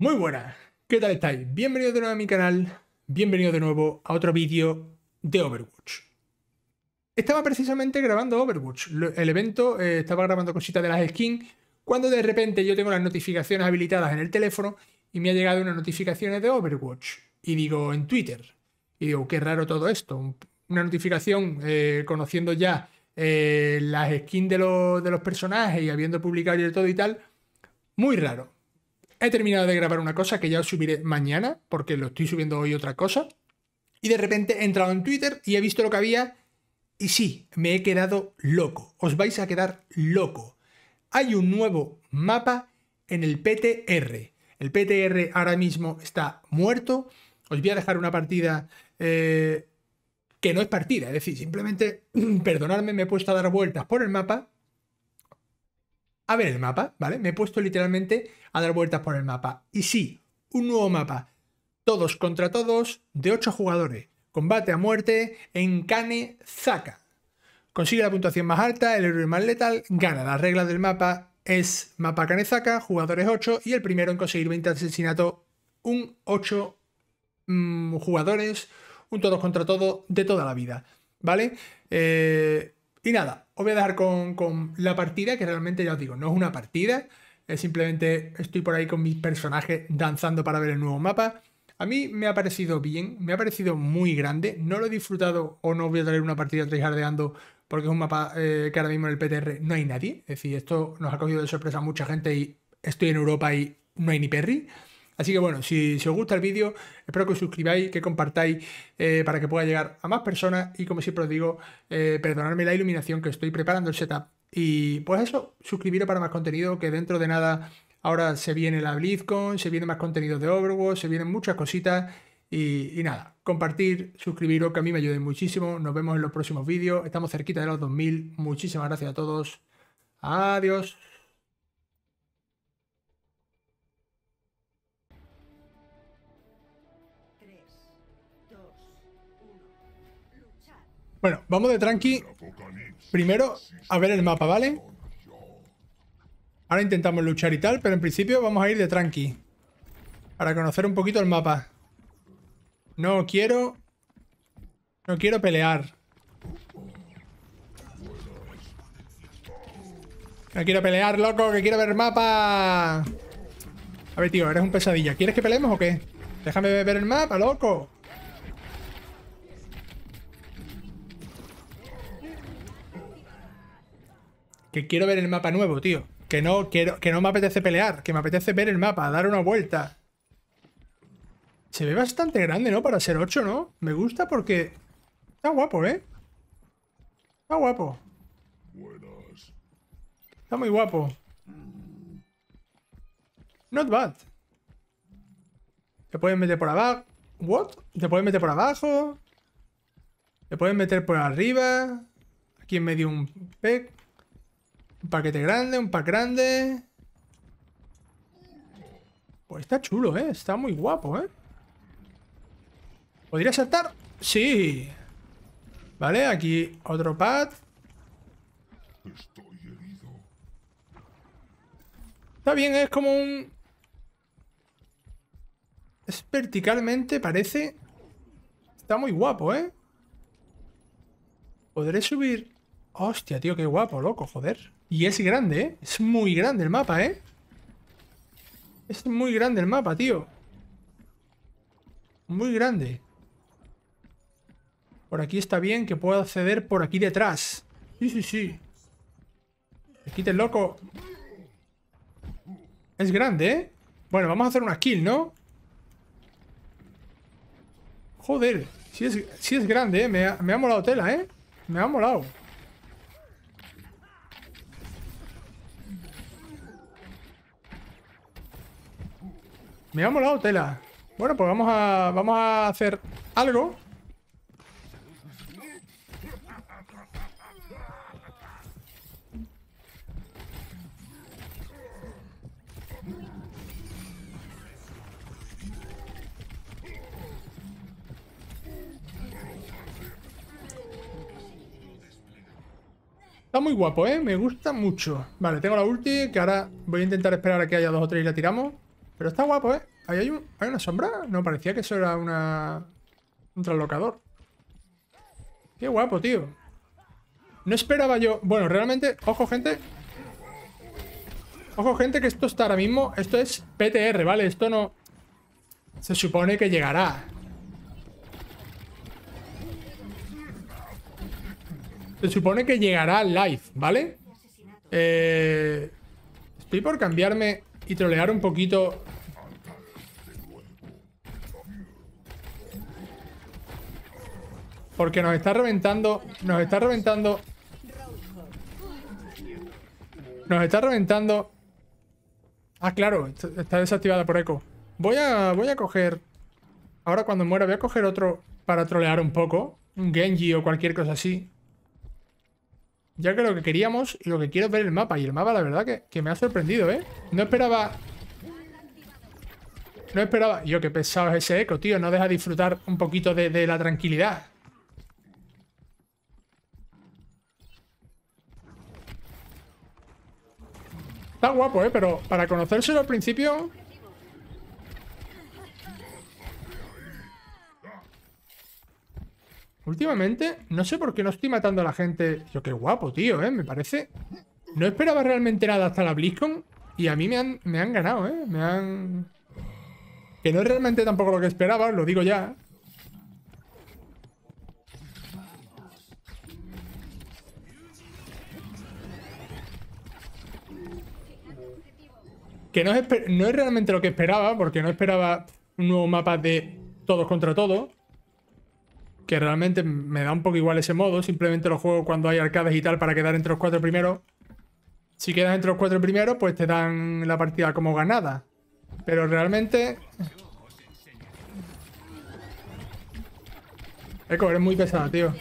Muy buenas, ¿qué tal estáis? Bienvenidos de nuevo a mi canal, bienvenidos de nuevo a otro vídeo de Overwatch. Estaba precisamente grabando Overwatch, el evento, eh, estaba grabando cositas de las skins, cuando de repente yo tengo las notificaciones habilitadas en el teléfono y me ha llegado unas notificaciones de Overwatch, y digo en Twitter, y digo, qué raro todo esto, una notificación eh, conociendo ya eh, las skins de, los, de los personajes y habiendo publicado y todo y tal, muy raro. He terminado de grabar una cosa que ya os subiré mañana, porque lo estoy subiendo hoy otra cosa. Y de repente he entrado en Twitter y he visto lo que había. Y sí, me he quedado loco. Os vais a quedar loco. Hay un nuevo mapa en el PTR. El PTR ahora mismo está muerto. Os voy a dejar una partida eh, que no es partida. Es decir, simplemente, perdonadme, me he puesto a dar vueltas por el mapa a ver el mapa, ¿vale? Me he puesto literalmente a dar vueltas por el mapa. Y sí, un nuevo mapa. Todos contra todos, de 8 jugadores. Combate a muerte, en kane zaka Consigue la puntuación más alta, el héroe más letal, gana. Las reglas del mapa es mapa kane zaka jugadores 8 y el primero en conseguir 20 asesinatos, un 8 mm, jugadores, un todos contra todos de toda la vida. ¿Vale? Eh, y nada, os voy a dejar con, la partida, que realmente ya os digo, no es una partida, es simplemente estoy por ahí con mis personajes danzando para ver el nuevo mapa. A mí me ha parecido bien, me ha parecido muy grande, no lo he disfrutado o no voy a traer una partida tryhardeando porque es un mapa eh, que ahora mismo en el PTR no hay nadie, es decir, esto nos ha cogido de sorpresa a mucha gente y estoy en Europa y no hay ni Perry. Así que bueno, si, os gusta el vídeo, espero que os suscribáis, que compartáis eh, para que pueda llegar a más personas y como siempre os digo, eh, perdonadme la iluminación que estoy preparando el setup. Y pues eso, suscribiros para más contenido que dentro de nada ahora se viene la BlizzCon, se viene más contenido de Overwatch, se vienen muchas cositas y, nada, compartir, suscribiros que a mí me ayuden muchísimo. Nos vemos en los próximos vídeos, estamos cerquita de los 2000. Muchísimas gracias a todos. Adiós. Bueno, vamos de tranqui. Primero, a ver el mapa, ¿vale? Ahora intentamos luchar y tal, pero en principio vamos a ir de tranqui. Para conocer un poquito el mapa. No quiero... No quiero pelear. No quiero pelear, loco, que quiero ver el mapa. A ver, tío, eres un pesadilla. ¿Quieres que peleemos o qué? Déjame ver el mapa, loco. que quiero ver el mapa nuevo, tío. Que no, quiero, que no me apetece pelear, que me apetece ver el mapa, dar una vuelta. Se ve bastante grande, ¿no? Para ser 8, ¿no? Me gusta porque... Está guapo, ¿eh? Está guapo. Está muy guapo. Not bad. Te pueden meter por abajo. ¿What? Te pueden meter por abajo. Te pueden meter por arriba. Aquí en medio un pec. Un paquete grande, un pack grande. Pues está chulo, ¿eh? Está muy guapo, ¿eh? ¿Podría saltar? Sí. Vale, aquí otro pad. Estoy herido. Está bien, es como un... Es verticalmente, parece... Está muy guapo, ¿eh? ¿Podré subir Hostia, tío, qué guapo, loco, joder. Y es grande, ¿eh? Es muy grande el mapa, ¿eh? Es muy grande el mapa, tío. Muy grande. Por aquí está bien que pueda acceder por aquí detrás. Sí, sí, sí. Me te loco. Es grande, ¿eh? Bueno, vamos a hacer una kill, ¿no? Joder. Si es, es grande, ¿eh? Me me ha molado tela, ¿eh? Me ha molado. Me ha molado tela. Bueno, pues vamos a, vamos a hacer algo. Está muy guapo, ¿eh? Me gusta mucho. Vale, tengo la ulti, que ahora voy a intentar esperar a que haya dos o tres y la tiramos. Pero está guapo, ¿eh? hay, una sombra? No, parecía que eso era una... Un traslocador. Qué guapo, tío. No esperaba yo... Bueno, realmente... Ojo, gente. Ojo, gente, que esto está ahora mismo... Esto es PTR, ¿vale? Esto no... Se supone que llegará. Se supone que llegará live, ¿vale? Eh, estoy por cambiarme y trolear un poquito Porque nos está reventando Nos está reventando Nos está reventando Ah, claro, está desactivada por eco Voy a, voy a coger Ahora cuando muera voy a coger otro Para trolear un poco Un Genji o cualquier cosa así ya que lo que queríamos y lo que quiero es ver el mapa. Y el mapa, la verdad, que, me ha sorprendido, ¿eh? No esperaba... No esperaba... Yo, qué pesado es ese eco, tío. No deja disfrutar un poquito de, de la tranquilidad. Está guapo, ¿eh? Pero para conocérselo al principio... Últimamente, no sé por qué no estoy matando a la gente. Yo, qué guapo, tío, ¿eh? Me parece... No esperaba realmente nada hasta la BlizzCon y a mí me han, me han ganado, ¿eh? Me han... Que no es realmente tampoco lo que esperaba, lo digo ya. Que no es, no es realmente lo que esperaba, porque no esperaba un nuevo mapa de todos contra todos que realmente me da un poco igual ese modo, simplemente lo juego cuando hay arcades y tal para quedar entre los cuatro primeros. Si quedas entre los cuatro primeros, pues te dan la partida como ganada. Pero realmente... Eco, eres muy pesado, tío.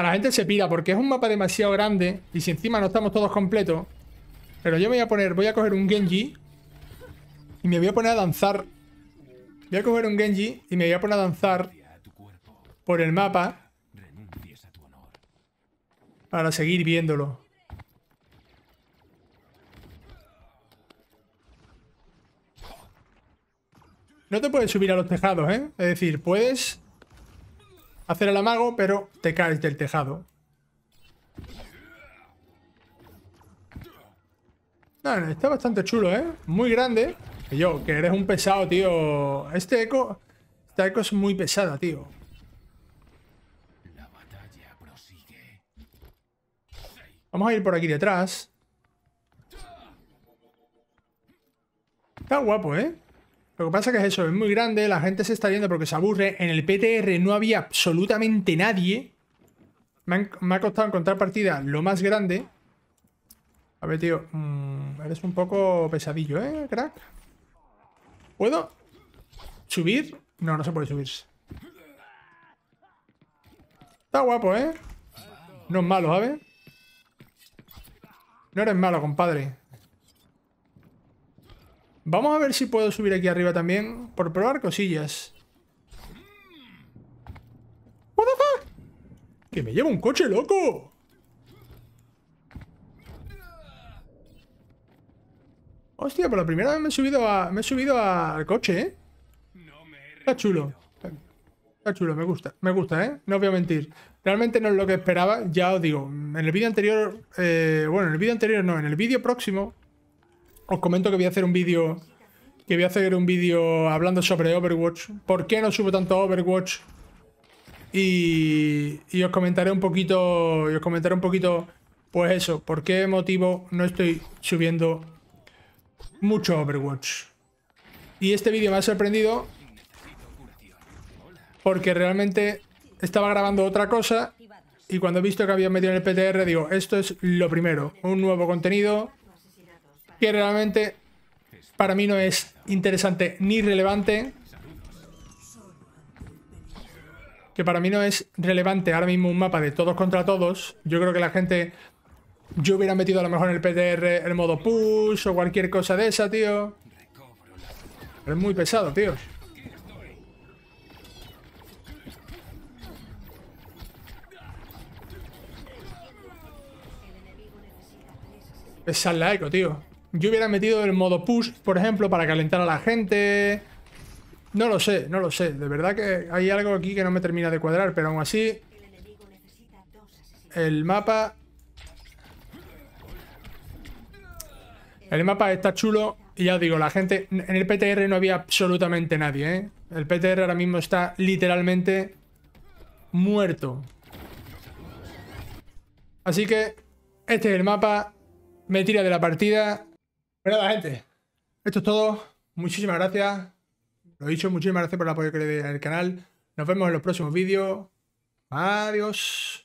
la gente se pira porque es un mapa demasiado grande y si encima no estamos todos completos. Pero yo me voy a poner, voy a coger un Genji y me voy a poner a danzar. Voy a coger un Genji y me voy a poner a danzar por el mapa para seguir viéndolo. No te puedes subir a los tejados, ¿eh? Es decir, puedes hacer el amago, pero te caes del tejado. está bastante chulo, ¿eh? Muy grande. yo, que eres un pesado, tío. Este eco... Esta eco es muy pesada, tío. Vamos a ir por aquí detrás. Está guapo, ¿eh? Lo que pasa es que es eso, es muy grande, la gente se está yendo porque se aburre. En el PTR no había absolutamente nadie. Me, ha costado encontrar partida lo más grande. A ver, tío. Mm, eres un poco pesadillo, ¿eh, crack? ¿Puedo subir? No, no se puede subir. Está guapo, ¿eh? No es malo, ¿sabes? No eres malo, compadre. Vamos a ver si puedo subir aquí arriba también por probar cosillas. What ¡Que me lleva un coche, loco! Hostia, por la primera vez me he subido me he subido al coche, ¿eh? Está chulo. Está chulo, me gusta. Me gusta, ¿eh? No voy a mentir. Realmente no es lo que esperaba, ya os digo. En el vídeo anterior... Eh, bueno, en el vídeo anterior no. En el vídeo próximo os comento que voy a hacer un vídeo que voy a hacer un vídeo hablando sobre Overwatch. ¿Por qué no subo tanto Overwatch? Y, os comentaré un poquito, y os comentaré un poquito, pues eso, por qué motivo no estoy subiendo mucho Overwatch. Y este vídeo me ha sorprendido porque realmente estaba grabando otra cosa y cuando he visto que había metido en el PTR digo, esto es lo primero, un nuevo contenido que realmente para mí no es interesante ni relevante. Que para mí no es relevante ahora mismo un mapa de todos contra todos. Yo creo que la gente... Yo hubiera metido a lo mejor en el PTR el modo push o cualquier cosa de esa, tío. es muy pesado, tío. Es la eco, tío. Yo hubiera metido el modo push, por ejemplo, para calentar a la gente. No lo sé, no lo sé. De verdad que hay algo aquí que no me termina de cuadrar, pero aún así... El mapa... El mapa está chulo y ya os digo, la gente... En el PTR no había absolutamente nadie, ¿eh? El PTR ahora mismo está literalmente muerto. Así que este es el mapa. Me tira de la partida. Pero nada, gente. Esto es todo. Muchísimas gracias. Lo dicho, muchísimas gracias por el apoyo que le el canal. Nos vemos en los próximos vídeos. Adiós.